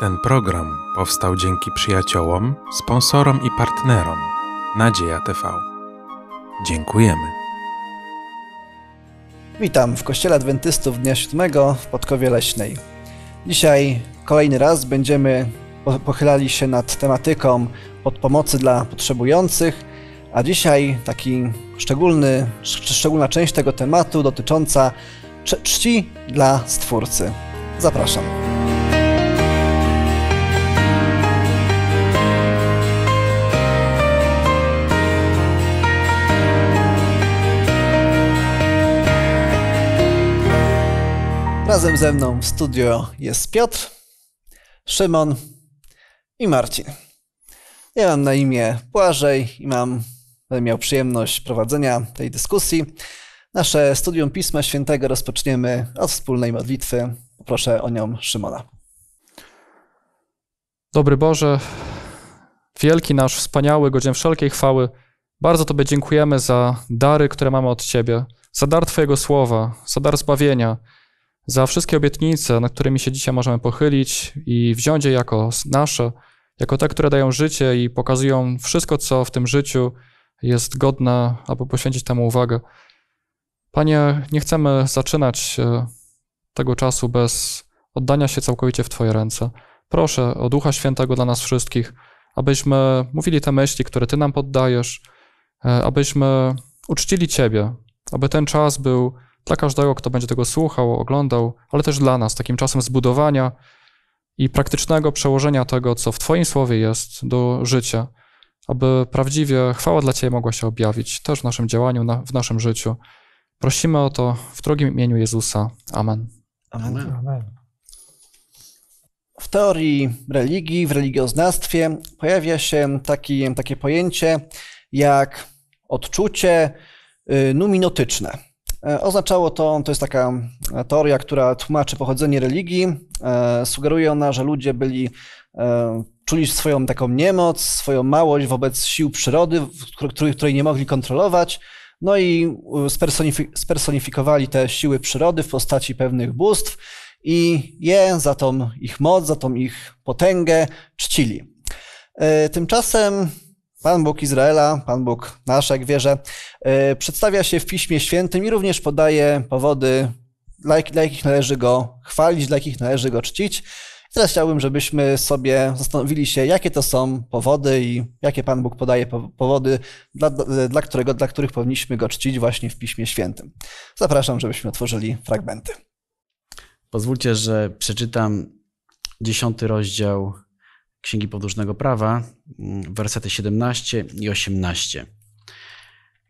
Ten program powstał dzięki przyjaciołom, sponsorom i partnerom Nadzieja TV. Dziękujemy. Witam w Kościele Adwentystów Dnia Siódmego w Podkowie Leśnej. Dzisiaj kolejny raz będziemy pochylali się nad tematyką podpomocy dla potrzebujących, a dzisiaj taki szczególny, szczególna część tego tematu dotycząca czci dla Stwórcy. Zapraszam. Razem ze mną w studio jest Piotr, Szymon i Marcin. Ja mam na imię Błażej i mam, będę miał przyjemność prowadzenia tej dyskusji. Nasze studium Pisma Świętego rozpoczniemy od wspólnej modlitwy. Proszę o nią Szymona. Dobry Boże, wielki nasz, wspaniały, godzien wszelkiej chwały, bardzo Tobie dziękujemy za dary, które mamy od Ciebie, za dar Twojego słowa, za dar zbawienia, za wszystkie obietnice, nad którymi się dzisiaj możemy pochylić i wziąć je jako nasze, jako te, które dają życie i pokazują wszystko, co w tym życiu jest godne, aby poświęcić temu uwagę. Panie, nie chcemy zaczynać e, tego czasu bez oddania się całkowicie w Twoje ręce. Proszę o Ducha Świętego dla nas wszystkich, abyśmy mówili te myśli, które Ty nam poddajesz, e, abyśmy uczcili Ciebie, aby ten czas był dla każdego, kto będzie tego słuchał, oglądał, ale też dla nas, takim czasem zbudowania i praktycznego przełożenia tego, co w Twoim słowie jest, do życia, aby prawdziwie chwała dla Ciebie mogła się objawić też w naszym działaniu, na, w naszym życiu. Prosimy o to w drugim imieniu Jezusa. Amen. Amen. Amen. W teorii religii, w religioznawstwie pojawia się taki, takie pojęcie jak odczucie y, numinotyczne. E, oznaczało to, to jest taka e, teoria, która tłumaczy pochodzenie religii. E, sugeruje ona, że ludzie byli, czuli swoją taką niemoc, swoją małość wobec sił przyrody, której nie mogli kontrolować. No i spersonifikowali te siły przyrody w postaci pewnych bóstw i je za tą ich moc, za tą ich potęgę czcili. Tymczasem Pan Bóg Izraela, Pan Bóg nasz, jak wierzę, e, przedstawia się w Piśmie Świętym i również podaje powody, dla, dla jakich należy go chwalić, dla jakich należy go czcić. I teraz chciałbym, żebyśmy sobie zastanowili się, jakie to są powody i jakie Pan Bóg podaje powody, dla, dla, którego, dla których powinniśmy go czcić właśnie w Piśmie Świętym. Zapraszam, żebyśmy otworzyli fragmenty. Pozwólcie, że przeczytam dziesiąty rozdział Księgi Podróżnego Prawa, mm, wersety 17 i 18.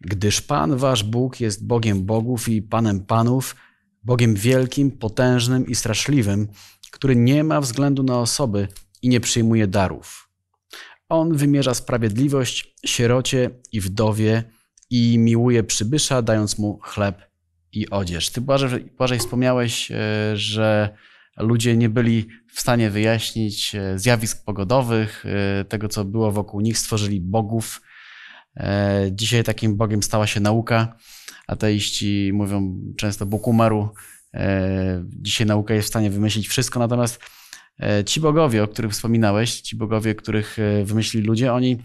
Gdyż Pan Wasz Bóg jest Bogiem Bogów i Panem Panów, Bogiem wielkim, potężnym i straszliwym, który nie ma względu na osoby i nie przyjmuje darów. On wymierza sprawiedliwość sierocie i wdowie i miłuje przybysza, dając mu chleb i odzież. Ty, Błażej, wspomniałeś, e, że Ludzie nie byli w stanie wyjaśnić e, zjawisk pogodowych, e, tego co było wokół nich, stworzyli bogów. E, dzisiaj takim bogiem stała się nauka. Ateiści mówią często Bóg umarł. Dzisiaj nauka jest w stanie wymyślić wszystko, natomiast ci bogowie, o których wspominałeś, ci bogowie, których wymyślili ludzie, oni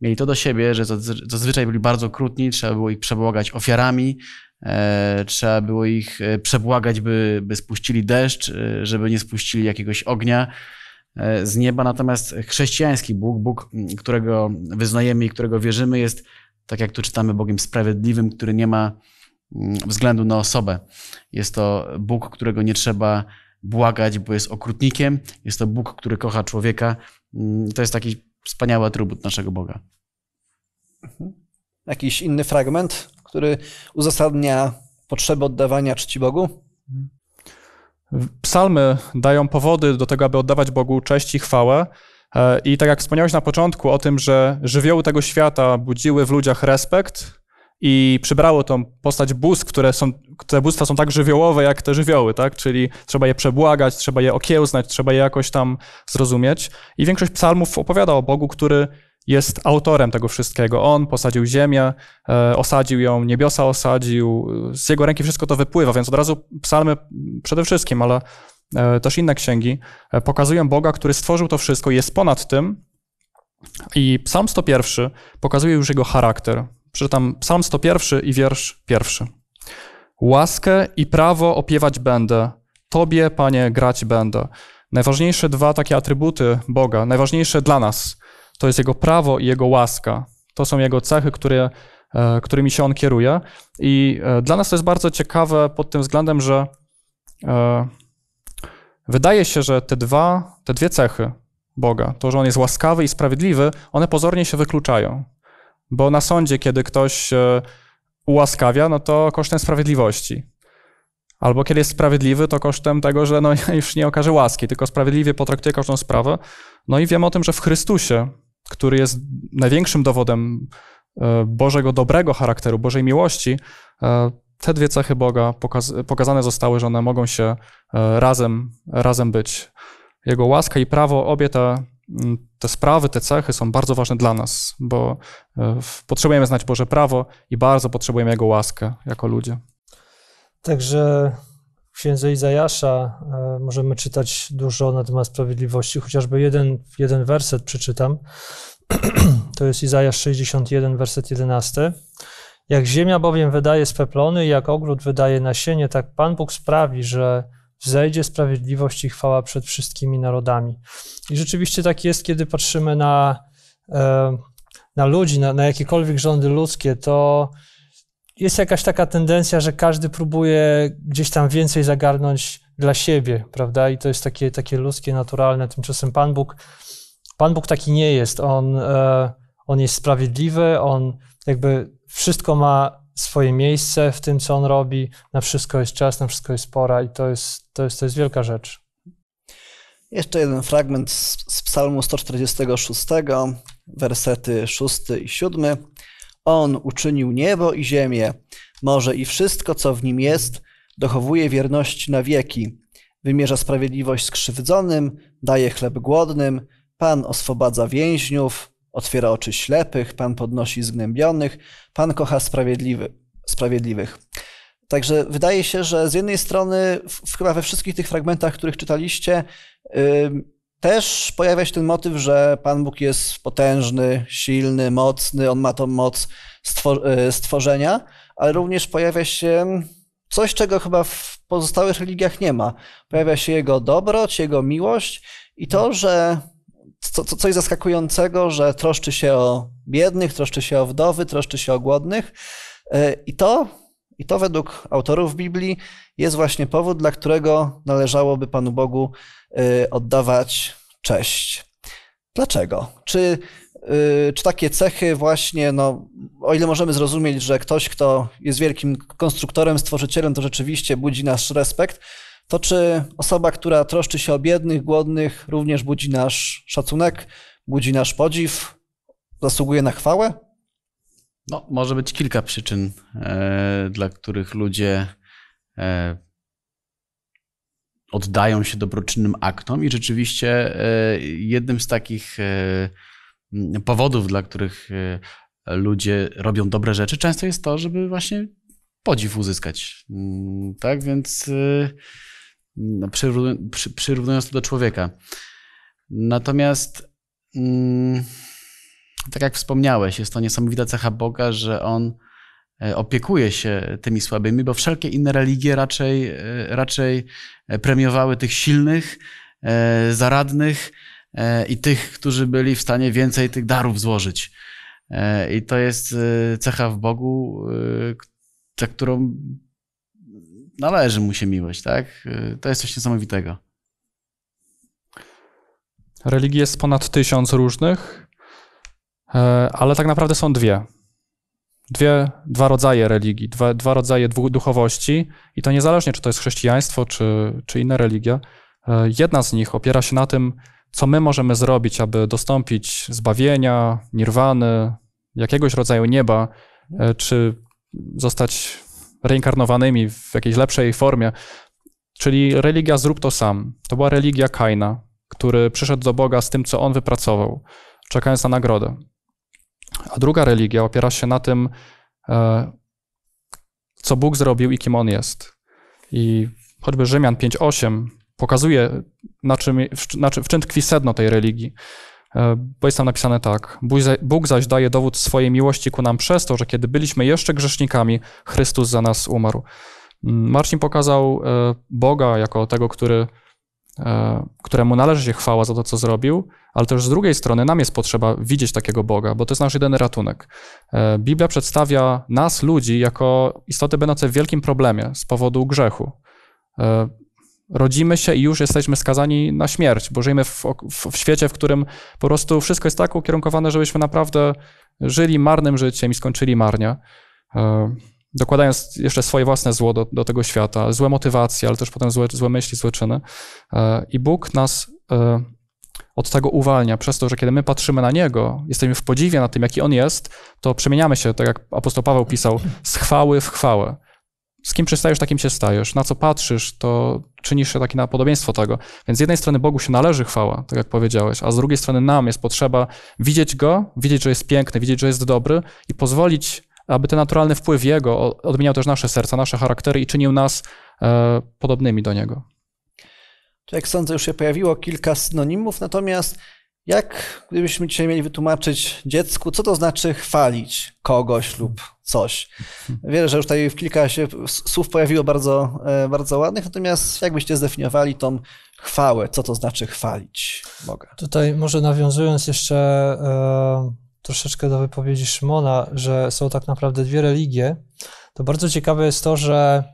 mieli to do siebie, że zazwyczaj byli bardzo okrutni, trzeba było ich przebłagać ofiarami, E, trzeba było ich e, przebłagać, by, by spuścili deszcz, e, żeby nie spuścili jakiegoś ognia z nieba. Natomiast chrześcijański Bóg, Bóg, którego wyznajemy i którego wierzymy, jest, tak jak tu czytamy, Bogiem sprawiedliwym, który nie ma względu na osobę. Jest to Bóg, którego nie trzeba błagać, bo jest okrutnikiem. Jest to Bóg, który kocha człowieka. To jest taki wspaniały atrybut naszego Boga. Mhm. Jakiś inny fragment? który uzasadnia potrzebę oddawania czci Bogu? Psalmy dają powody do tego, aby oddawać Bogu cześć i chwałę. E, I tak jak wspomniałeś na początku o tym, że żywioły tego świata budziły w ludziach respekt i przybrało tą postać bóstw, które są, te bóstwa są tak żywiołowe jak te żywioły, tak? Czyli trzeba je przebłagać, trzeba je okiełznać, trzeba je jakoś tam zrozumieć. I większość psalmów opowiada o Bogu, który jest autorem tego wszystkiego. On posadził ziemię, e, osadził ją, niebiosa osadził, z jego ręki wszystko to wypływa, więc od razu psalmy przede wszystkim, ale e, też inne księgi e, pokazują Boga, który stworzył to wszystko jest ponad tym. I psalm 101 pokazuje już jego charakter. Przeczytam psalm 101 i wiersz pierwszy. Łaskę i prawo opiewać będę, Tobie, Panie, grać będę. Najważniejsze dwa takie atrybuty Boga, najważniejsze dla nas – to jest Jego prawo i Jego łaska. To są Jego cechy, które, e, którymi się On kieruje. I e, dla nas to jest bardzo ciekawe pod tym względem, że e, wydaje się, że te, dwa, te dwie cechy Boga, to, że On jest łaskawy i sprawiedliwy, one pozornie się wykluczają. Bo na sądzie, kiedy ktoś ułaskawia, no to kosztem sprawiedliwości. Albo kiedy jest sprawiedliwy, to kosztem tego, że no, już nie okaże łaski, tylko sprawiedliwie potraktuje każdą sprawę. No i wiemy o tym, że w Chrystusie który jest największym dowodem e, Bożego dobrego charakteru, Bożej miłości, e, te dwie cechy Boga pokazane zostały, że one mogą się e, razem, razem być. Jego łaska i prawo, obie te, te sprawy, te cechy są bardzo ważne dla nas, bo potrzebujemy znać Boże prawo i bardzo potrzebujemy Jego łaskę jako ludzie. Także księdze Izajasza e, możemy czytać dużo na temat sprawiedliwości, chociażby jeden, jeden werset przeczytam. To jest Izajasz 61, werset 11. Jak ziemia bowiem wydaje plony, jak ogród wydaje nasienie, tak Pan Bóg sprawi, że wzejdzie sprawiedliwość i chwała przed wszystkimi narodami. I rzeczywiście tak jest, kiedy patrzymy na, e, na ludzi, na, na jakiekolwiek rządy ludzkie, to jest jakaś taka tendencja, że każdy próbuje gdzieś tam więcej zagarnąć dla siebie, prawda? I to jest takie, takie ludzkie, naturalne. Tymczasem Pan Bóg, Pan Bóg taki nie jest. On, e, on jest sprawiedliwy, on jakby wszystko ma swoje miejsce w tym, co on robi, na wszystko jest czas, na wszystko jest pora i to jest, to jest, to jest wielka rzecz. Jeszcze jeden fragment z, z Psalmu 146, wersety 6 i 7. On uczynił niebo i ziemię, morze i wszystko, co w nim jest, dochowuje wierności na wieki. Wymierza sprawiedliwość skrzywdzonym, daje chleb głodnym, Pan oswobadza więźniów, otwiera oczy ślepych, Pan podnosi zgnębionych, Pan kocha sprawiedliwy, sprawiedliwych. Także wydaje się, że z jednej strony, w, chyba we wszystkich tych fragmentach, których czytaliście, yy, też pojawia się ten motyw, że Pan Bóg jest potężny, silny, mocny, on ma tą moc e, stworzenia, ale również pojawia się coś, czego chyba w pozostałych religiach nie ma. Pojawia się jego dobroć, jego miłość i to, że co, co, coś zaskakującego, że troszczy się o biednych, troszczy się o wdowy, troszczy się o głodnych. E, I to i to według autorów Biblii jest właśnie powód, dla którego należałoby Panu Bogu y, oddawać cześć. Dlaczego? Czy, y, czy takie cechy właśnie, no, o ile możemy zrozumieć, że ktoś, kto jest wielkim konstruktorem, stworzycielem, to rzeczywiście budzi nasz respekt, to czy osoba, która troszczy się o biednych, głodnych, również budzi nasz szacunek, budzi nasz podziw, zasługuje na chwałę? No, może być kilka przyczyn, e, dla których ludzie e, oddają się dobroczynnym aktom, i rzeczywiście e, jednym z takich powodów, dla których ludzie robią dobre rzeczy, często jest to, żeby właśnie podziw uzyskać. Mm, tak więc no, przyrównując to do człowieka. Natomiast. Mm, tak jak wspomniałeś, jest to niesamowita cecha Boga, że on e, opiekuje się tymi słabymi, bo wszelkie inne religie raczej, e, raczej e, premiowały tych silnych, zaradnych i tych, którzy byli w stanie więcej tych darów złożyć. I to jest cecha w Bogu, za którą należy mu się miłość, tak? To jest coś niesamowitego. Religii jest ponad tysiąc różnych. E, ale tak naprawdę są dwie. Dwie, dwa rodzaje religii, dwa, dwa rodzaje duchowości, i to niezależnie, czy to jest chrześcijaństwo, czy, czy inna religia. E, jedna z nich opiera się na tym, co my możemy zrobić, aby dostąpić zbawienia, nirwany, jakiegoś rodzaju nieba, e, czy zostać reinkarnowanymi w jakiejś lepszej formie. Czyli religia zrób to sam. To była religia Kaina, który przyszedł do Boga z tym, co on wypracował, czekając na nagrodę. A druga religia opiera się na tym, e, co Bóg zrobił i kim On jest. I choćby Rzymian 5.8 pokazuje, na czym, na czym, w czym tkwi sedno tej religii. E, bo jest tam napisane tak. Bóg zaś daje dowód swojej miłości ku nam przez to, że kiedy byliśmy jeszcze grzesznikami, Chrystus za nas umarł. Mm, Marcin pokazał e, Boga jako tego, który E, któremu należy się chwała za to, co zrobił, ale też z drugiej strony nam jest potrzeba widzieć takiego Boga, bo to jest nasz jedyny ratunek. E, Biblia przedstawia nas, ludzi, jako istoty będące w wielkim problemie z powodu grzechu. E, rodzimy się i już jesteśmy skazani na śmierć, bo żyjemy w, w, w świecie, w którym po prostu wszystko jest tak ukierunkowane, żebyśmy naprawdę żyli marnym życiem i skończyli marnie dokładając jeszcze swoje własne zło do, do tego świata, złe motywacje, ale też potem złe, złe myśli, złe czyny. E, I Bóg nas e, od tego uwalnia, przez to, że kiedy my patrzymy na Niego, jesteśmy w podziwie na tym, jaki On jest, to przemieniamy się, tak jak apostoł Paweł pisał, z chwały w chwałę. Z kim przystajesz, takim się stajesz. Na co patrzysz, to czynisz się takie na podobieństwo tego. Więc z jednej strony Bogu się należy chwała, tak jak powiedziałeś, a z drugiej strony nam jest potrzeba widzieć Go, widzieć, że jest piękny, widzieć, że jest dobry i pozwolić aby ten naturalny wpływ Jego odmieniał też nasze serca, nasze charaktery i czynił nas e, podobnymi do Niego. jak sądzę, już się pojawiło kilka synonimów, natomiast jak gdybyśmy dzisiaj mieli wytłumaczyć dziecku, co to znaczy chwalić kogoś lub coś? Wiele, że już tutaj kilka się słów pojawiło bardzo, e, bardzo ładnych, natomiast jakbyście zdefiniowali tą chwałę, co to znaczy chwalić Boga? Tutaj może nawiązując jeszcze e, troszeczkę do wypowiedzi Szymona, że są tak naprawdę dwie religie, to bardzo ciekawe jest to, że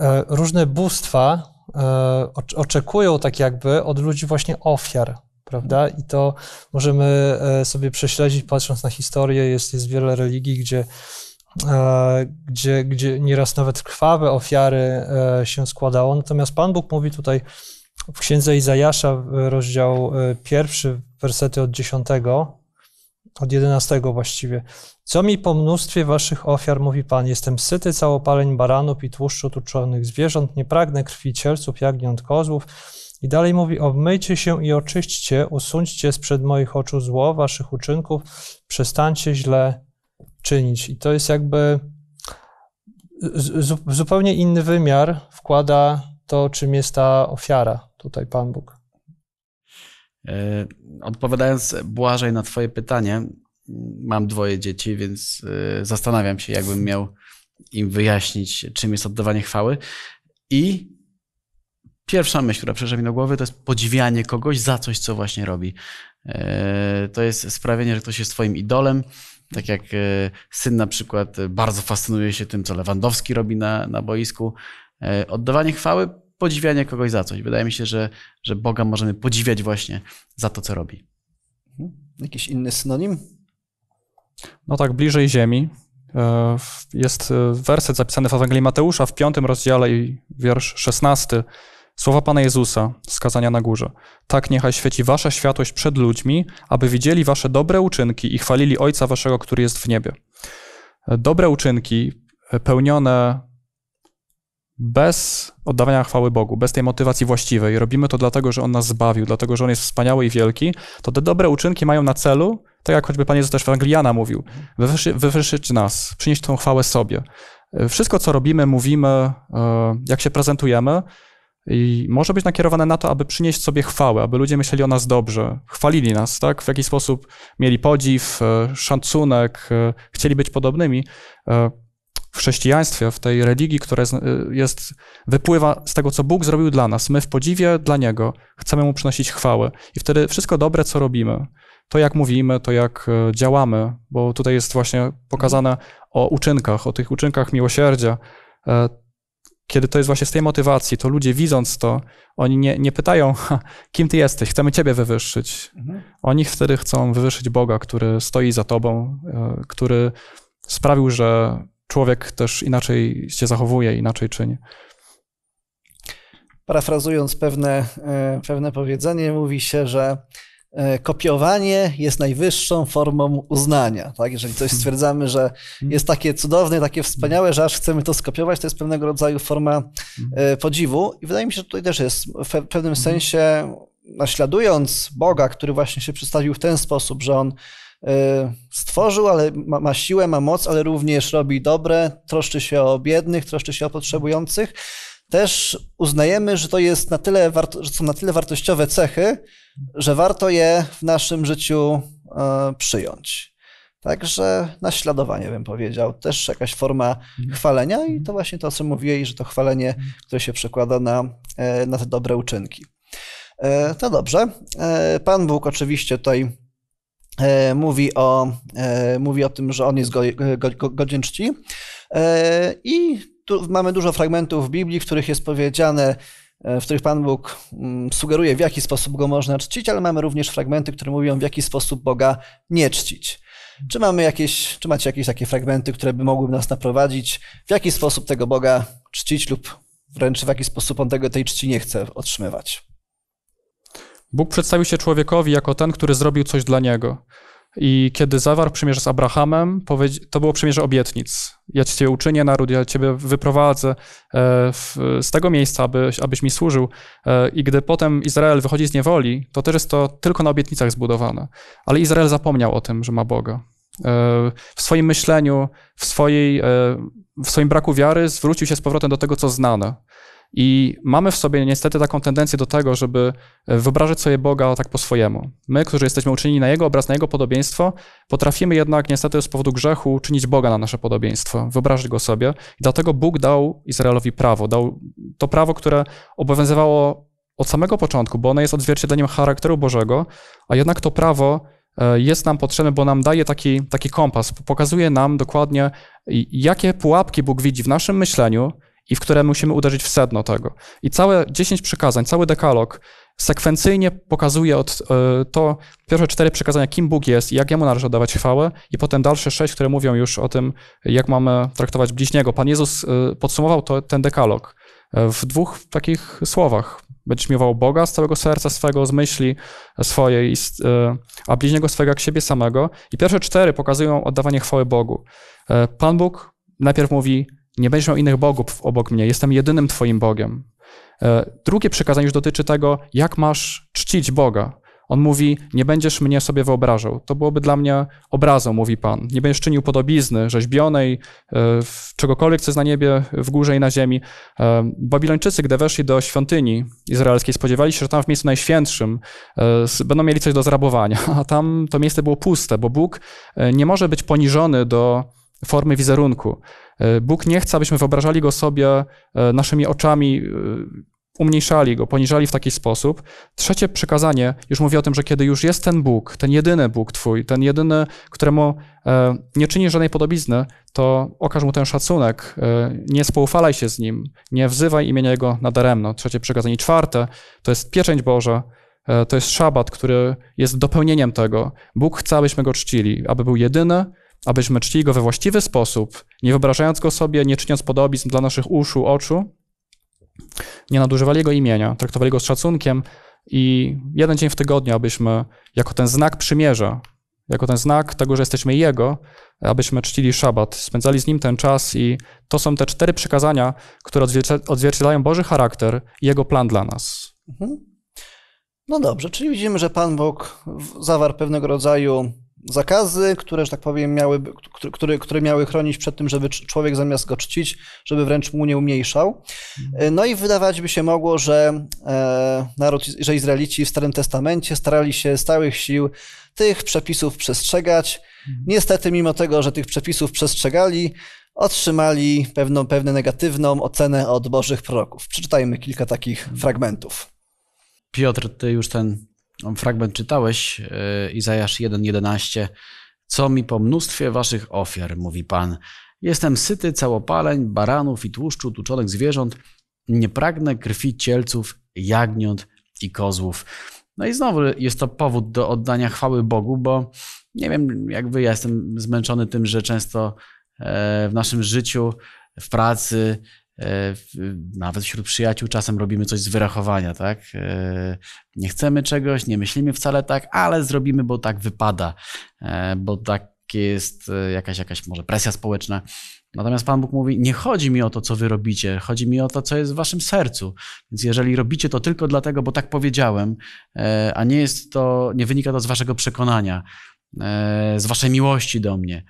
e, różne bóstwa e, oczekują tak jakby od ludzi właśnie ofiar, prawda? I to możemy e, sobie prześledzić, patrząc na historię, jest, jest wiele religii, gdzie gdzie, gdzie nieraz nawet krwawe ofiary się składało. Natomiast Pan Bóg mówi tutaj w Księdze Izajasza, rozdział pierwszy, wersety od dziesiątego, od 11 właściwie. Co mi po mnóstwie waszych ofiar mówi Pan? Jestem syty całopaleń baranów i tłuszczu tuczonych zwierząt, nie pragnę krwi cielców, jagniąt, kozłów. I dalej mówi, obmyjcie się i oczyśćcie, usuńcie sprzed moich oczu zło waszych uczynków, przestańcie źle czynić. I to jest jakby zupełnie inny wymiar wkłada to, czym jest ta ofiara tutaj Pan Bóg. E, odpowiadając Błażej na Twoje pytanie, mam dwoje dzieci, więc e, zastanawiam się, jakbym miał im wyjaśnić, czym jest oddawanie chwały. I pierwsza myśl, która przyszła mi do głowy, to jest podziwianie kogoś za coś, co właśnie robi. E, to jest sprawienie, że ktoś jest Twoim idolem. Tak jak syn na przykład bardzo fascynuje się tym, co Lewandowski robi na, na boisku. Oddawanie chwały podziwianie kogoś za coś. Wydaje mi się, że, że Boga możemy podziwiać właśnie za to, co robi. Mhm. Jakiś inny synonim? No tak, bliżej Ziemi. E, jest e, werset zapisany w Ewangelii Mateusza w piątym rozdziale i wiersz szesnasty. Słowa Pana Jezusa skazania na górze. Tak niechaj świeci wasza światłość przed ludźmi, aby widzieli wasze dobre uczynki i chwalili Ojca waszego, który jest w niebie. E, dobre uczynki pełnione bez oddawania chwały Bogu, bez tej motywacji właściwej, robimy to dlatego, że On nas zbawił, dlatego, że On jest wspaniały i wielki, to te dobre uczynki mają na celu, tak jak choćby Pan Jezus też w Angliana mówił, wywyższyć, nas, przynieść tą chwałę sobie. Wszystko, co robimy, mówimy, e, jak się prezentujemy, i może być nakierowane na to, aby przynieść sobie chwałę, aby ludzie myśleli o nas dobrze, chwalili nas, tak? W jakiś sposób mieli podziw, e, szacunek, e, chcieli być podobnymi w chrześcijaństwie, w tej religii, która jest, y, jest, wypływa z tego, co Bóg zrobił dla nas. My w podziwie dla Niego chcemy Mu przynosić chwałę. I wtedy wszystko dobre, co robimy, to jak mówimy, to jak y, działamy, bo tutaj jest właśnie pokazane o uczynkach, o tych uczynkach miłosierdzia. E, kiedy to jest właśnie z tej motywacji, to ludzie widząc to, oni nie, nie pytają, kim ty jesteś, chcemy ciebie wywyższyć. Mhm. Oni wtedy chcą wywyższyć Boga, który stoi za tobą, e, który sprawił, że człowiek też inaczej się zachowuje, inaczej czyni. Parafrazując pewne, e, pewne powiedzenie, mówi się, że e, kopiowanie jest najwyższą formą uznania. Tak? Jeżeli coś hmm. stwierdzamy, że hmm. jest takie cudowne, takie wspaniałe, że aż chcemy to skopiować, to jest pewnego rodzaju forma hmm. e, podziwu. I wydaje mi się, że tutaj też jest w pewnym sensie naśladując Boga, który właśnie się przedstawił w ten sposób, że on Y, stworzył, ale ma, ma, siłę, ma moc, ale również robi dobre, troszczy się o biednych, troszczy się o potrzebujących. Też uznajemy, że to jest na tyle, że są na tyle wartościowe cechy, że warto je w naszym życiu e, przyjąć. Także naśladowanie bym powiedział, też jakaś forma mhm. chwalenia i mhm. to właśnie to, co mówiłeś, że to chwalenie, mhm. które się przekłada na, e, na te dobre uczynki. E, to dobrze. Pan Bóg oczywiście tutaj E, mówi o, e, mówi o tym, że on jest e, godzien czci. I tu mamy dużo fragmentów w Biblii, w których jest powiedziane, w których Pan Bóg mm, sugeruje, w jaki sposób go można czcić, ale mamy również fragmenty, które mówią, w jaki sposób Boga nie czcić. Czy, mamy jakieś, czy macie jakieś takie fragmenty, które by mogły nas naprowadzić, w jaki sposób tego Boga czcić lub wręcz w jaki sposób on tego tej czci nie chce otrzymywać? Bóg przedstawił się człowiekowi jako ten, który zrobił coś dla niego. I kiedy zawarł przymierze z Abrahamem, to było przymierze obietnic. Ja cię uczynię naród, ja ciebie wyprowadzę e, z tego miejsca, abyś mi służył. E, I gdy potem Izrael wychodzi z niewoli, to też jest to tylko na obietnicach zbudowane. Ale Izrael zapomniał o tym, że ma Boga. E, w swoim myśleniu, w, swojej, w swoim braku wiary zwrócił się z powrotem do tego, co znane i mamy w sobie niestety taką tendencję do tego, żeby e, wyobrażać sobie Boga tak po swojemu. My, którzy jesteśmy uczynieni na Jego obraz, na Jego podobieństwo, potrafimy jednak niestety z powodu grzechu czynić Boga na nasze podobieństwo, wyobrażać Go sobie. I dlatego Bóg dał Izraelowi prawo, dał to prawo, które obowiązywało od samego początku, bo ono jest odzwierciedleniem charakteru Bożego, a jednak to prawo e, jest nam potrzebne, bo nam daje taki, taki kompas, pokazuje nam dokładnie, jakie pułapki Bóg widzi w naszym myśleniu, i w które musimy uderzyć w sedno tego. I całe 10 przykazań, cały dekalog sekwencyjnie pokazuje od, y, to pierwsze cztery przekazania, kim Bóg jest i jak Jemu należy oddawać chwałę, i potem dalsze sześć, które mówią już o tym, jak mamy traktować bliźniego. Pan Jezus y, podsumował to, ten dekalog e, w dwóch takich słowach. Będziesz miłował Boga z całego serca swego, z myśli swojej, a bliźniego swego jak siebie samego. I pierwsze cztery pokazują oddawanie chwały Bogu. Pan Bóg najpierw mówi, nie będziesz miał innych bogów obok mnie, jestem jedynym Twoim Bogiem. E, drugie przekazanie już dotyczy tego, jak masz czcić Boga. On mówi, nie będziesz mnie sobie wyobrażał. To byłoby dla mnie obrazą, mówi Pan. Nie będziesz czynił podobizny, rzeźbionej, e, czegokolwiek, co jest na niebie, w górze i na ziemi. E, Babilończycy, gdy weszli do świątyni izraelskiej, spodziewali się, że tam w miejscu najświętszym będą mieli coś do zrabowania, a tam to miejsce było puste, bo Bóg nie może być poniżony do formy wizerunku. E, Bóg nie chce, abyśmy wyobrażali go sobie e, naszymi oczami, e, umniejszali go, poniżali w taki sposób. Trzecie przykazanie już mówi o tym, że kiedy już jest ten Bóg, ten jedyny Bóg Twój, ten jedyny, któremu nie czynisz żadnej podobizny, to okaż mu ten szacunek, nie spoufalaj się z nim, nie wzywaj imienia jego nadaremno. Trzecie przykazanie. Czwarte to jest pieczęć Boża, to jest szabat, który jest dopełnieniem tego. Bóg chce, abyśmy go czcili, aby był jedyny, abyśmy czcili go we właściwy sposób, nie wyobrażając go sobie, nie czyniąc podobizm dla naszych uszu, oczu, nie nadużywali jego imienia, traktowali go z szacunkiem i jeden dzień w tygodniu, abyśmy jako ten znak przymierza, jako ten znak tego, że jesteśmy Jego, abyśmy czcili szabat, spędzali z Nim ten czas i to są te cztery przykazania, które odzwierciedlają Boży charakter i Jego plan dla nas. Mhm. No dobrze, czyli widzimy, że Pan Bóg zawarł pewnego rodzaju zakazy, które, że tak powiem, miały, które, które miały chronić przed tym, żeby człowiek zamiast go czcić, żeby wręcz mu nie umniejszał. Mhm. No i wydawać by się mogło, że e, naród, że Izraelici w Starym Testamencie starali się z całych sił tych przepisów przestrzegać. Mhm. Niestety, mimo tego, że tych przepisów przestrzegali, otrzymali pewną, pewną negatywną ocenę od bożych proroków. Przeczytajmy kilka takich mhm. fragmentów. Piotr, ty już ten fragment czytałeś, e, Izajasz 1:11. Co mi po mnóstwie waszych ofiar, mówi Pan. Jestem syty całopaleń, baranów i tłuszczu tuczonych zwierząt. Nie pragnę krwi cielców, jagniąt i kozłów. No i znowu jest to powód do oddania chwały Bogu, bo nie wiem jak wy, ja jestem zmęczony tym, że często e, w naszym życiu, w pracy, E, nawet wśród przyjaciół czasem robimy coś z wyrachowania, tak? E, nie chcemy czegoś, nie myślimy wcale tak, ale zrobimy, bo tak wypada, e, bo tak jest jakaś, jakaś może presja społeczna. Natomiast Pan Bóg mówi: Nie chodzi mi o to, co wy robicie, chodzi mi o to, co jest w waszym sercu. Więc jeżeli robicie to tylko dlatego, bo tak powiedziałem, a nie jest to, nie wynika to z waszego przekonania, z waszej miłości do mnie,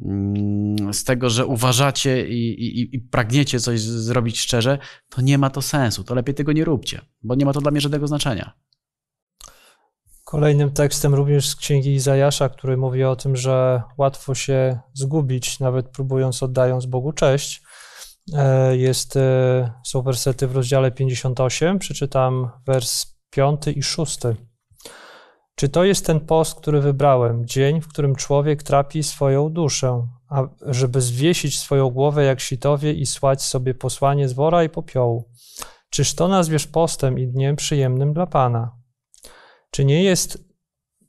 Mm, z tego, że uważacie i, i, i, pragniecie coś zrobić szczerze, to nie ma to sensu. To lepiej tego nie róbcie, bo nie ma to dla mnie żadnego znaczenia. Kolejnym tekstem również z księgi Izajasza, który mówi o tym, że łatwo się zgubić, nawet próbując oddając Bogu cześć. E, jest, e, są wersety w rozdziale 58. Przeczytam wers 5 i 6. Czy to jest ten post, który wybrałem, dzień, w którym człowiek trapi swoją duszę, a żeby zwiesić swoją głowę jak sitowie i słać sobie posłanie z wora i popiołu? Czyż to nazwiesz postem i dniem przyjemnym dla Pana? Czy nie jest,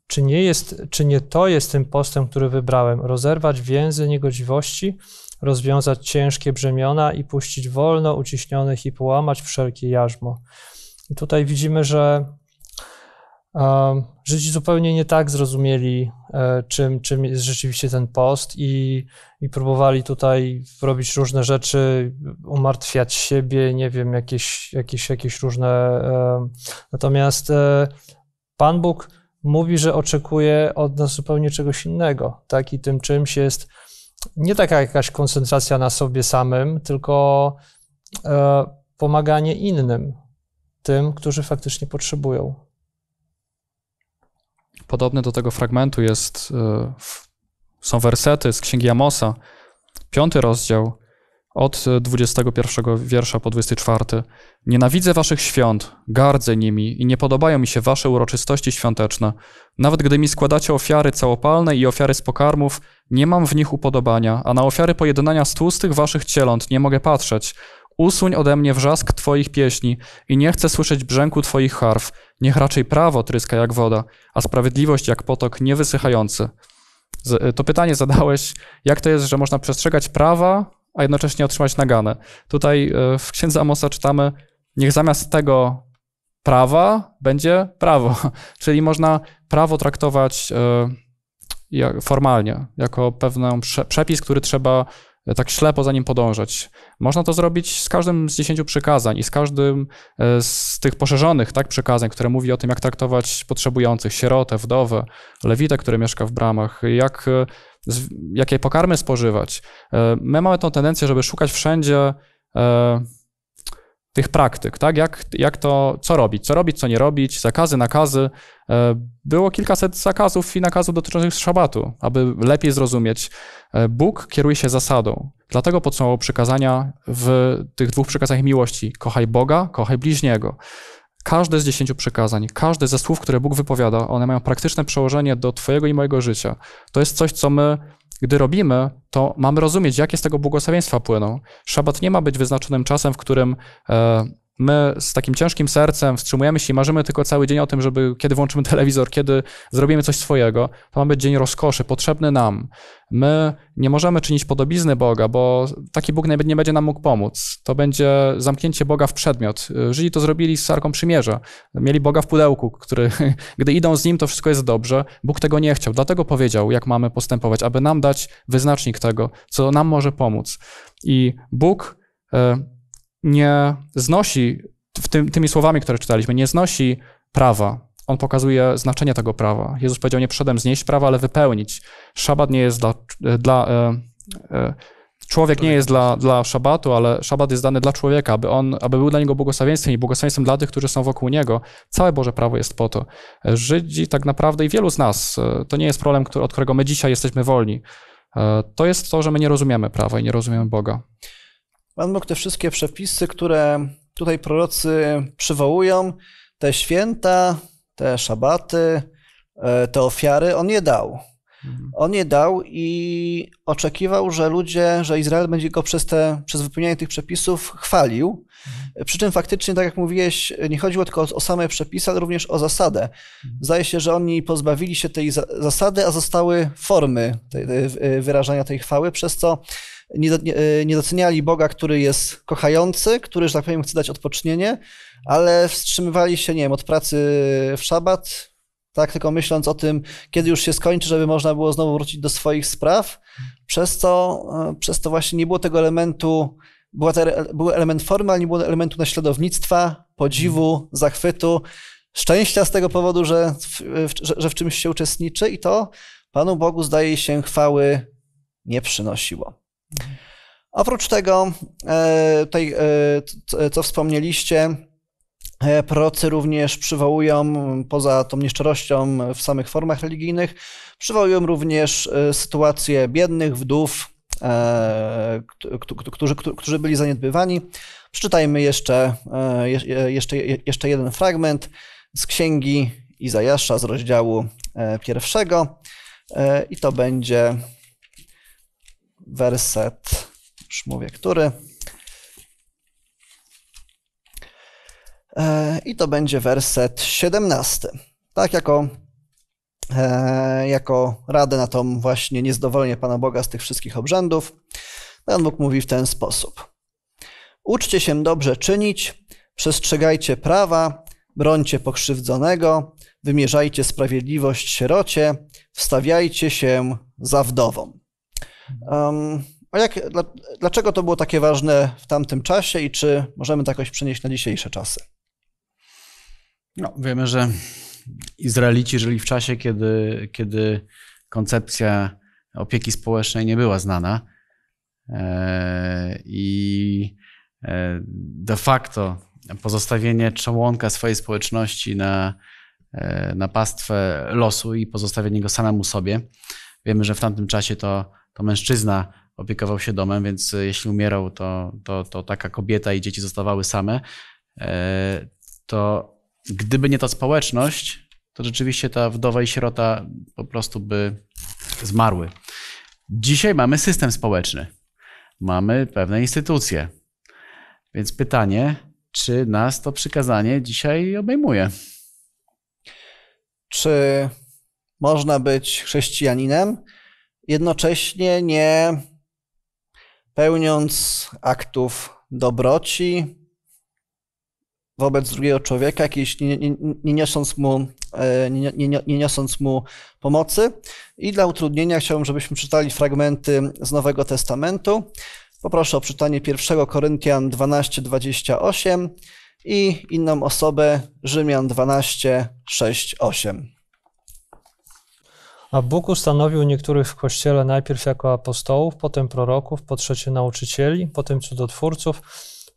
czy nie jest, czy nie to jest tym postem, który wybrałem? Rozerwać więzy niegodziwości, rozwiązać ciężkie brzemiona i puścić wolno uciśnionych i połamać wszelkie jarzmo. I tutaj widzimy, że Żydzi zupełnie nie tak zrozumieli, e, czym, czym jest rzeczywiście ten post i, i próbowali tutaj robić różne rzeczy, umartwiać siebie, nie wiem, jakieś, jakieś, jakieś różne. E, natomiast e, Pan Bóg mówi, że oczekuje od nas zupełnie czegoś innego, tak? I tym czymś jest nie taka jakaś koncentracja na sobie samym, tylko pomaganie innym, tym, którzy faktycznie potrzebują podobny do tego fragmentu jest, e, są wersety z Księgi Amosa, piąty rozdział, od 21 e, wiersza po 24. Nienawidzę waszych świąt, gardzę nimi i nie podobają mi się wasze uroczystości świąteczne. Nawet gdy mi składacie ofiary całopalne i ofiary z pokarmów, nie mam w nich upodobania, a na ofiary pojednania z tłustych waszych cieląt nie mogę patrzeć. Usuń ode mnie wrzask Twoich pieśni i nie chcę słyszeć brzęku Twoich harf. Niech raczej prawo tryska jak woda, a sprawiedliwość jak potok niewysychający. Z, y, to pytanie zadałeś, jak to jest, że można przestrzegać prawa, a jednocześnie otrzymać naganę. Tutaj y, w księdze Amosa czytamy, niech zamiast tego prawa będzie prawo. Czyli można prawo traktować y, formalnie, jako pewien przepis, który trzeba tak ślepo za nim podążać. Można to zrobić z każdym z dziesięciu przykazań i z każdym e, z tych poszerzonych tak, przykazań, które mówi o tym, jak traktować potrzebujących, sierotę, wdowę, lewitę, który mieszka w bramach, jak, e, jakie pokarmy spożywać. E, my mamy tą tendencję, żeby szukać wszędzie tych praktyk, tak? Jak, jak to, co robić, co robić, co nie robić, zakazy, nakazy. E, było kilkaset zakazów i nakazów dotyczących szabatu, aby lepiej zrozumieć. E, Bóg kieruje się zasadą, dlatego podsumował przykazania w tych dwóch przykazaniach miłości. Kochaj Boga, kochaj bliźniego. Każde z dziesięciu przykazań, każde ze słów, które Bóg wypowiada, one mają praktyczne przełożenie do Twojego i mojego życia. To jest coś, co my gdy robimy, to mamy rozumieć, jakie z tego błogosławieństwa płyną. Szabat nie ma być wyznaczonym czasem, w którym e, my z takim ciężkim sercem wstrzymujemy się i marzymy tylko cały dzień o tym, żeby kiedy włączymy telewizor, kiedy zrobimy coś swojego, to ma być dzień rozkoszy, potrzebny nam. My nie możemy czynić podobizny Boga, bo taki Bóg nie będzie nam mógł pomóc. To będzie zamknięcie Boga w przedmiot. Y, Żydzi to zrobili z Sarką Przymierza. Mieli Boga w pudełku, który, gdy idą z Nim, to wszystko jest dobrze. Bóg tego nie chciał, dlatego powiedział, jak mamy postępować, aby nam dać wyznacznik tego, co nam może pomóc. I Bóg... Y nie znosi, tym, tymi słowami, które czytaliśmy, nie znosi prawa. On pokazuje znaczenie tego prawa. Jezus powiedział nie przedem znieść prawa, ale wypełnić. Szabat nie jest dla. dla e, e, Człowiek nie jest dla, dla szabatu, ale szabat jest dany dla człowieka, aby, on, aby był dla niego błogosławieństwem i błogosławieństwem dla tych, którzy są wokół niego. Całe Boże Prawo jest po to. Żydzi tak naprawdę i wielu z nas, e, to nie jest problem, który, od którego my dzisiaj jesteśmy wolni. To jest to, że my nie rozumiemy prawa i nie rozumiemy Boga. Pan Bóg te wszystkie przepisy, które tutaj prorocy przywołują, te święta, te szabaty, e, te ofiary, on je dał. Mhm. On je dał i oczekiwał, że ludzie, że Izrael będzie go przez, te, przez wypełnianie tych przepisów chwalił. Mhm. Przy czym faktycznie, tak jak mówiłeś, nie chodziło tylko o, o same przepisy, ale również o zasadę. Mhm. Zdaje się, że oni pozbawili się tej zasady, a zostały formy tej, tej, e, wyrażania tej chwały, przez co nie, e, nie, doceniali Boga, który jest kochający, który, że tak powiem, chce dać odpocznienie, ale wstrzymywali się, nie wiem, od pracy w szabat, tak, tylko myśląc o tym, kiedy już się skończy, żeby można było znowu wrócić do swoich spraw, przez to, e, przez to właśnie nie było tego elementu, była te, był element formy, ale nie było elementu naśladownictwa, podziwu, zachwytu, szczęścia z tego powodu, że w, że, że w czymś się uczestniczy i to Panu Bogu zdaje się chwały nie przynosiło. Oprócz tego, e, e, e, co wspomnieliście, procy również przywołują, poza tą nieszczerością w samych formach religijnych, przywołują również sytuację biednych, wdów, którzy, którzy byli zaniedbywani. Przeczytajmy jeszcze, jeszcze, jeszcze jeden fragment z księgi Izajasza z rozdziału pierwszego i to będzie werset, już mówię który. E, I to będzie werset 17. Tak jako, e, jako radę na tą właśnie niezdowolenie Pana Boga z tych wszystkich obrzędów, Pan Bóg mówi w ten sposób. Uczcie się dobrze czynić, przestrzegajcie prawa, brońcie pokrzywdzonego, wymierzajcie sprawiedliwość sierocie, wstawiajcie się za wdową. Um, a jak, dlaczego to było takie ważne w tamtym czasie i czy możemy to jakoś przenieść na dzisiejsze czasy? No, wiemy, że Izraelici żyli w czasie, kiedy, kiedy koncepcja opieki społecznej nie była znana. E, I e, de facto pozostawienie członka swojej społeczności na, e, na pastwę losu i pozostawienie go samemu sobie. Wiemy, że w tamtym czasie to to mężczyzna opiekował się domem, więc e, jeśli umierał, to, to, to taka kobieta i dzieci zostawały same. E, to gdyby nie ta społeczność, to rzeczywiście ta wdowa i sierota po prostu by zmarły. Dzisiaj mamy system społeczny, mamy pewne instytucje. Więc pytanie, czy nas to przykazanie dzisiaj obejmuje? Czy można być chrześcijaninem? jednocześnie nie pełniąc aktów dobroci wobec drugiego człowieka, jakiejś, nie, nie, nie, niosąc mu, e, nie, niosąc mu pomocy. I dla utrudnienia chciałbym, żebyśmy czytali fragmenty z Nowego Testamentu. Poproszę o czytanie 1 Koryntian 12, 28 i inną osobę Rzymian 12, 6, 8. A Bóg ustanowił niektórych w Kościele najpierw jako apostołów, potem proroków, po trzecie nauczycieli, potem cudotwórców,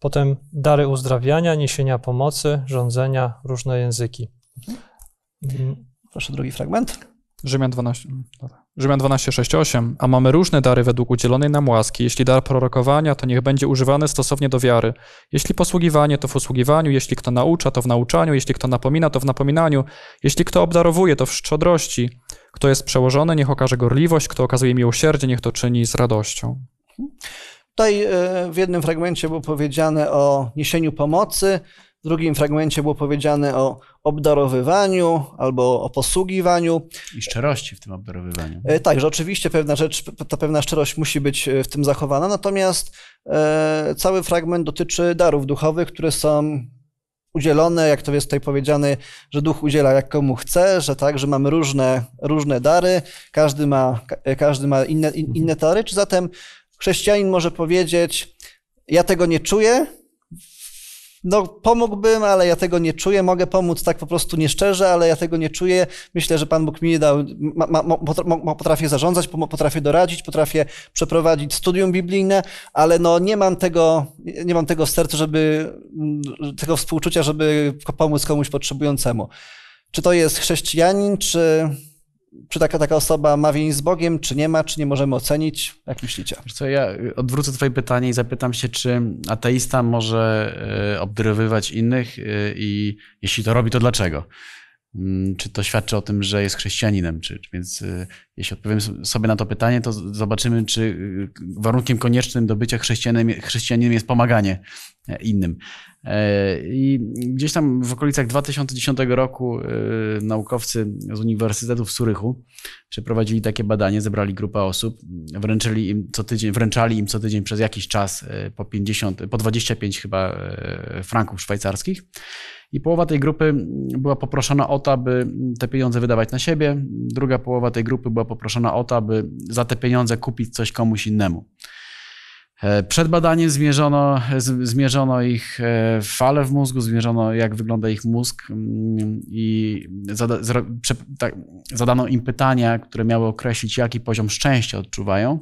potem dary uzdrawiania, niesienia pomocy, rządzenia, różne języki. Mhm. Mhm. Proszę drugi fragment. Rzymian 12. Mm, Rzymian 12, 6, 8. A mamy różne dary według udzielonej nam łaski. Jeśli dar prorokowania, to niech będzie używany stosownie do wiary. Jeśli posługiwanie, to w usługiwaniu. Jeśli kto naucza, to w nauczaniu. Jeśli kto napomina, to w napominaniu. Jeśli kto obdarowuje, to w szczodrości. Kto jest przełożony, niech okaże gorliwość, kto okazuje miłosierdzie, niech to czyni z radością. Tutaj e, w jednym fragmencie było powiedziane o niesieniu pomocy, w drugim fragmencie było powiedziane o obdarowywaniu albo o posługiwaniu. I szczerości w tym obdarowywaniu. E, tak, że oczywiście pewna rzecz, ta pewna szczerość musi być e, w tym zachowana, natomiast cały fragment dotyczy darów duchowych, które są udzielone, jak to jest tutaj powiedziane, że duch udziela jak komu chce, że tak, że mamy różne, różne dary, każdy ma, każdy ma inne, inne dary, mhm. czy zatem chrześcijanin może powiedzieć, ja tego nie czuję, no pomógłbym, ale ja tego nie czuję, mogę pomóc tak po prostu nieszczerze, ale ja tego nie czuję. Myślę, że Pan Bóg mi dał, ma, ma, ma, potrafię zarządzać, potrafię doradzić, potrafię przeprowadzić studium biblijne, ale no nie mam tego, nie mam tego w sercu, żeby, tego współczucia, żeby pomóc komuś potrzebującemu. Czy to jest chrześcijanin, czy czy taka, taka osoba ma więź z Bogiem, czy nie ma, czy nie możemy ocenić? Jak myślicie? co, ja odwrócę twoje pytanie i zapytam się, czy ateista może e, obdarowywać innych e, i jeśli to robi, to dlaczego? Mm, czy to świadczy o tym, że jest chrześcijaninem? Czy, więc e, jeśli odpowiemy sobie na to pytanie, to zobaczymy, czy warunkiem koniecznym do bycia chrześcijaninem, chrześcijaninem jest pomaganie innym. E, I gdzieś tam w okolicach 2010 roku e, naukowcy z Uniwersytetu w Surychu przeprowadzili takie badanie, zebrali grupę osób, wręczyli im co tydzień, wręczali im co tydzień przez jakiś czas e, po, 50, po 25 chyba franków szwajcarskich. I połowa tej grupy była poproszona o to, aby te pieniądze wydawać na siebie, druga połowa tej grupy była poproszona o to, aby za te pieniądze kupić coś komuś innemu. E, przed badaniem zmierzono, zmierzono ich e, fale w mózgu, zmierzono jak wygląda ich mózg mm, i tak, zadano im pytania, które miały określić, jaki poziom szczęścia odczuwają.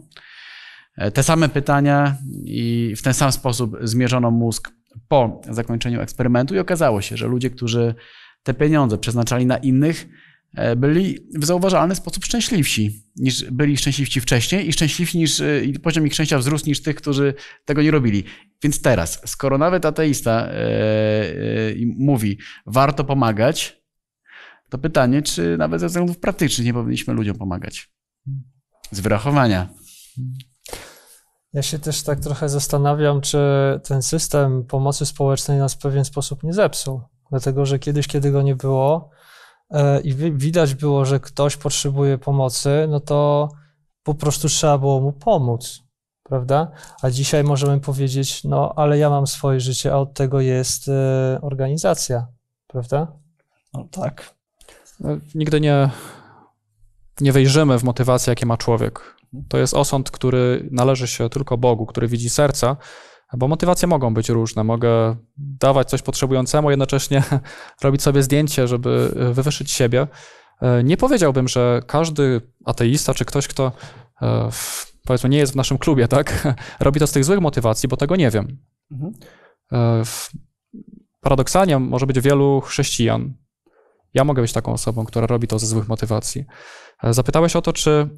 E, te same pytania i w ten sam sposób zmierzono mózg po zakończeniu eksperymentu i okazało się, że ludzie, którzy te pieniądze przeznaczali na innych, E, byli w zauważalny sposób szczęśliwsi niż byli szczęśliwsi wcześniej i szczęśliwsi niż e, i poziom ich szczęścia wzrósł niż tych, którzy tego nie robili. Więc teraz, skoro nawet ateista e, mówi, warto pomagać, to pytanie, czy nawet ze względów praktycznych nie powinniśmy ludziom pomagać? Z wyrachowania. Ja się też tak trochę zastanawiam, czy ten system pomocy społecznej nas w pewien sposób nie zepsuł. Dlatego, że kiedyś, kiedy go nie było, E, i widać było, że ktoś potrzebuje pomocy, no to po prostu trzeba było mu pomóc, prawda? A dzisiaj możemy powiedzieć, no ale ja mam swoje życie, a od tego jest e, organizacja, prawda? No tak. No, nigdy nie, nie wejrzymy w motywację, jakie ma człowiek. To jest osąd, który należy się tylko Bogu, który widzi serca bo motywacje mogą być różne. Mogę dawać coś potrzebującemu, jednocześnie robić sobie zdjęcie, żeby e, wywyższyć siebie. E, nie powiedziałbym, że każdy ateista czy ktoś, kto e, powiedzmy nie jest w naszym klubie, tak, robi to z tych złych motywacji, bo tego nie wiem. Mhm. W Paradoksalnie może być wielu chrześcijan. Ja mogę być taką osobą, która robi to ze złych motywacji. Zapytałeś o to, czy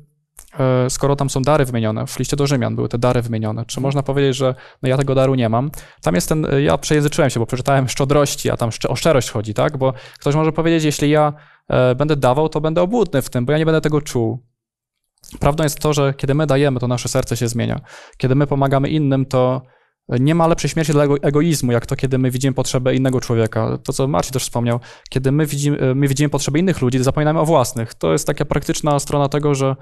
E, skoro tam są dary wymienione, w liście do Rzymian były te dary wymienione, czy mhm. można powiedzieć, że no ja tego daru nie mam? Tam jest ten, e, ja przejęzyczyłem się, bo przeczytałem szczodrości, a tam o szczerość chodzi, tak? Bo ktoś może powiedzieć, jeśli ja e, będę dawał, to będę obłudny w tym, bo ja nie będę tego czuł. Prawdą jest to, że kiedy my dajemy, to nasze serce się zmienia. Kiedy my pomagamy innym, to nie ma lepszej śmierci dla egoizmu, jak to, kiedy my widzimy potrzebę innego człowieka. To, co Marcin też wspomniał, kiedy my widzimy, e, my widzimy potrzeby innych ludzi, zapominamy o własnych. To jest taka praktyczna strona tego, że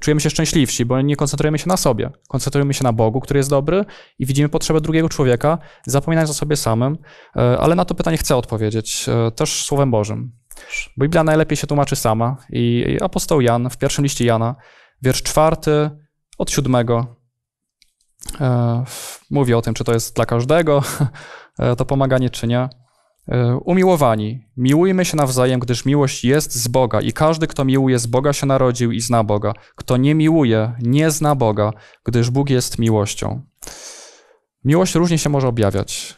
czujemy się szczęśliwsi, bo nie koncentrujemy się na sobie. Koncentrujemy się na Bogu, który jest dobry i widzimy potrzebę drugiego człowieka, zapominając o sobie samym. E, ale na to pytanie chcę odpowiedzieć e, też Słowem Bożym. Biblia najlepiej się tłumaczy sama i apostoł Jan w pierwszym liście Jana, wiersz czwarty od siódmego E, mówię o tym, czy to jest dla każdego e, to pomaganie, czy nie. E, umiłowani, miłujmy się nawzajem, gdyż miłość jest z Boga i każdy, kto miłuje z Boga, się narodził i zna Boga. Kto nie miłuje, nie zna Boga, gdyż Bóg jest miłością. Miłość różnie się może objawiać.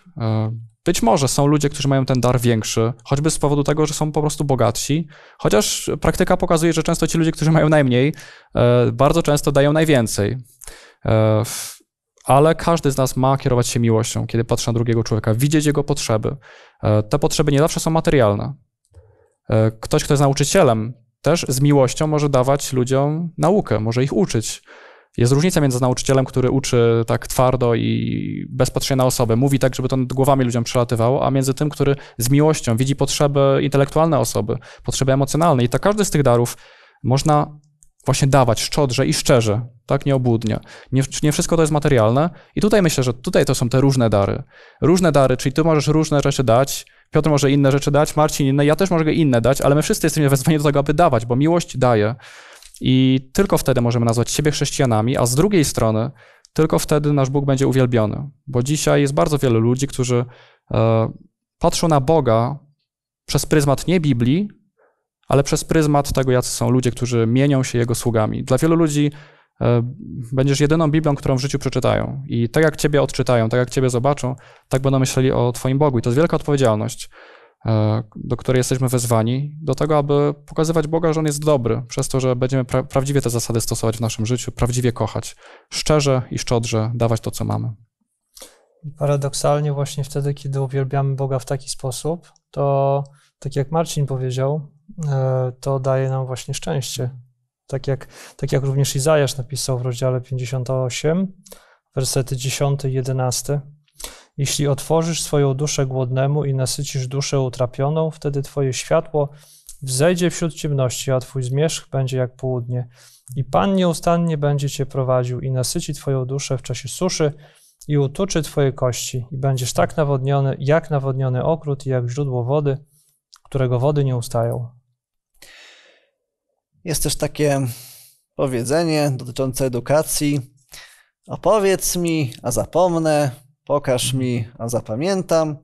Być może są ludzie, którzy mają ten dar większy, choćby z powodu tego, że są po prostu bogatsi, chociaż praktyka pokazuje, że często ci ludzie, którzy mają najmniej, bardzo często dają najwięcej ale każdy z nas ma kierować się miłością, kiedy patrzy na drugiego człowieka, widzieć jego potrzeby. E, te potrzeby nie zawsze są materialne. E, ktoś, kto jest nauczycielem, też z miłością może dawać ludziom naukę, może ich uczyć. Jest różnica między nauczycielem, który uczy tak twardo i bez patrzenia na osobę, mówi tak, żeby to nad głowami ludziom przelatywało, a między tym, który z miłością widzi potrzeby intelektualne osoby, potrzeby emocjonalne. I to każdy z tych darów można właśnie dawać szczodrze i szczerze, tak nieobłudnie. Nie, nie wszystko to jest materialne i tutaj myślę, że tutaj to są te różne dary. Różne dary, czyli ty możesz różne rzeczy dać, Piotr może inne rzeczy dać, Marcin inne, ja też mogę inne dać, ale my wszyscy jesteśmy wezwani do tego, aby dawać, bo miłość daje. I tylko wtedy możemy nazwać siebie chrześcijanami, a z drugiej strony tylko wtedy nasz Bóg będzie uwielbiony. Bo dzisiaj jest bardzo wielu ludzi, którzy e, patrzą na Boga przez pryzmat nie Biblii, ale przez pryzmat tego, jacy są ludzie, którzy mienią się jego sługami. Dla wielu ludzi e, będziesz jedyną Biblią, którą w życiu przeczytają. I tak jak Ciebie odczytają, tak jak Ciebie zobaczą, tak będą myśleli o Twoim Bogu. I to jest wielka odpowiedzialność, e, do której jesteśmy wezwani, do tego, aby pokazywać Boga, że On jest dobry, przez to, że będziemy pra prawdziwie te zasady stosować w naszym życiu, prawdziwie kochać, szczerze i szczodrze dawać to, co mamy. Paradoksalnie właśnie wtedy, kiedy uwielbiamy Boga w taki sposób, to tak jak Marcin powiedział, E, to daje nam właśnie szczęście. Tak jak, tak jak również Izajasz napisał w rozdziale 58, wersety 10 i 11. Jeśli otworzysz swoją duszę głodnemu i nasycisz duszę utrapioną, wtedy twoje światło wzejdzie wśród ciemności, a twój zmierzch będzie jak południe. I Pan nieustannie będzie cię prowadził i nasyci twoją duszę w czasie suszy i utuczy twoje kości. I będziesz tak nawodniony, jak nawodniony okrut i jak źródło wody – którego wody nie ustają. Jest też takie powiedzenie dotyczące edukacji. Opowiedz mi, a zapomnę, pokaż mi, a zapamiętam,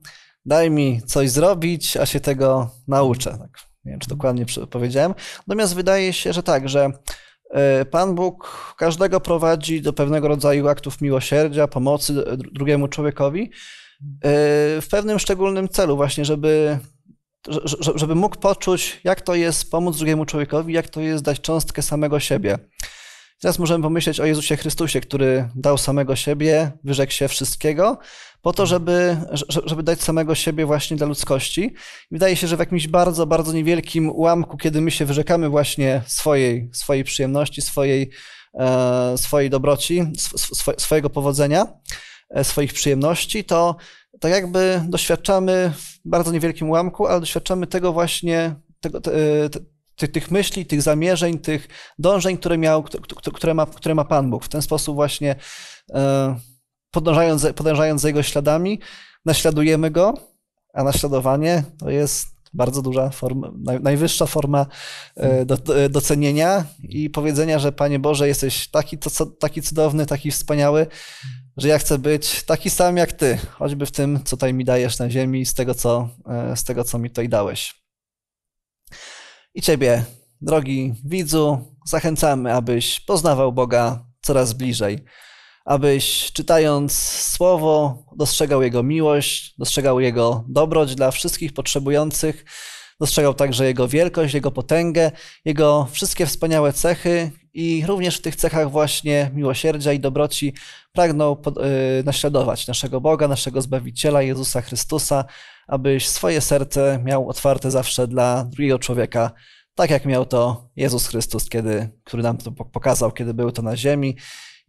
daj mi coś zrobić, a się tego nauczę. Tak, nie wiem, czy dokładnie powiedziałem. Natomiast wydaje się, że tak, że y, Pan Bóg każdego prowadzi do pewnego rodzaju aktów miłosierdzia, pomocy drugiemu człowiekowi y, w pewnym szczególnym celu, właśnie, żeby żeby mógł poczuć, jak to jest pomóc drugiemu człowiekowi, jak to jest dać cząstkę samego siebie. Teraz możemy pomyśleć o Jezusie Chrystusie, który dał samego siebie, wyrzekł się wszystkiego, po to, żeby, żeby dać samego siebie właśnie dla ludzkości. Wydaje się, że w jakimś bardzo, bardzo niewielkim ułamku, kiedy my się wyrzekamy właśnie swojej, swojej przyjemności, swojej, e, swojej dobroci, swojego powodzenia, E, swoich przyjemności, to tak jakby doświadczamy w bardzo niewielkim ułamku, ale doświadczamy tego właśnie, tego, tych, myśli, tych zamierzeń, tych dążeń, które, miał, które, ma, które ma Pan Bóg. W ten sposób właśnie e, podążając, podążając za Jego śladami, naśladujemy Go, a naśladowanie to jest bardzo duża forma, najwyższa forma e, hmm. docenienia i powiedzenia, że Panie Boże, jesteś taki, taki cudowny, taki wspaniały, hmm że ja chcę być taki sam jak ty, choćby w tym, co tutaj mi dajesz na ziemi, z tego, co, e, z tego, co mi tutaj dałeś. I ciebie, drogi widzu, zachęcamy, abyś poznawał Boga coraz bliżej, abyś czytając Słowo dostrzegał Jego miłość, dostrzegał Jego dobroć dla wszystkich potrzebujących Dostrzegał także jego wielkość, jego potęgę, jego wszystkie wspaniałe cechy i również w tych cechach właśnie miłosierdzia i dobroci pragnął y, naśladować naszego Boga, naszego Zbawiciela Jezusa Chrystusa, abyś swoje serce miał otwarte zawsze dla drugiego człowieka, tak jak miał to Jezus Chrystus, kiedy, który nam to pokazał, kiedy był to na ziemi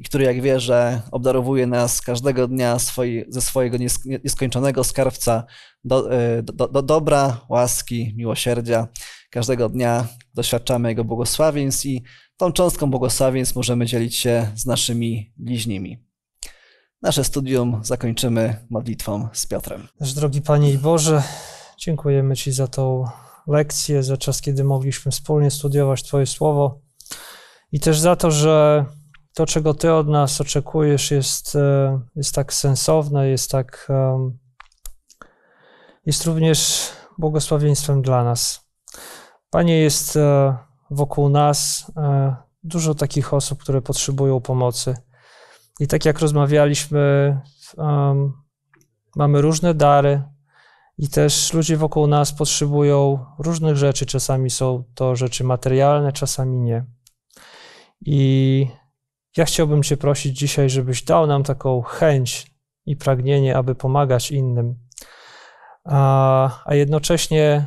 i który, jak wierzę, obdarowuje nas każdego dnia swoi, ze swojego nieskończonego skarbca y, do, do, do dobra, łaski, miłosierdzia. Każdego dnia doświadczamy Jego błogosławieństw i tą cząstką błogosławieństw możemy dzielić się z naszymi bliźnimi. Nasze studium zakończymy modlitwą z Piotrem. Nasz drogi Panie i Boże, dziękujemy Ci za tą lekcję, za czas, kiedy mogliśmy wspólnie studiować Twoje słowo i też za to, że to, czego Ty od nas oczekujesz, jest, e, jest tak sensowne, jest tak. jest również błogosławieństwem dla nas. Panie, jest e, wokół nas e, dużo takich osób, które potrzebują pomocy. I tak jak rozmawialiśmy, mamy różne dary, i też ludzie wokół nas potrzebują różnych rzeczy. Czasami są to rzeczy materialne, czasami nie. I ja chciałbym Cię prosić dzisiaj, żebyś dał nam taką chęć i pragnienie, aby pomagać innym, a, a jednocześnie,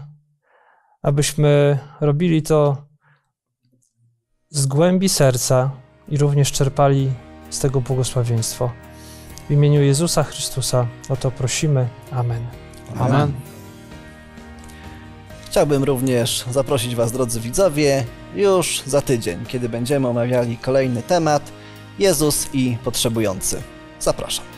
abyśmy robili to z głębi serca i również czerpali z tego błogosławieństwo. W imieniu Jezusa Chrystusa o to prosimy. Amen. Amen. Amen. Chciałbym również zaprosić Was, drodzy widzowie, już za tydzień, kiedy będziemy omawiali kolejny temat Jezus i potrzebujący. Zapraszam.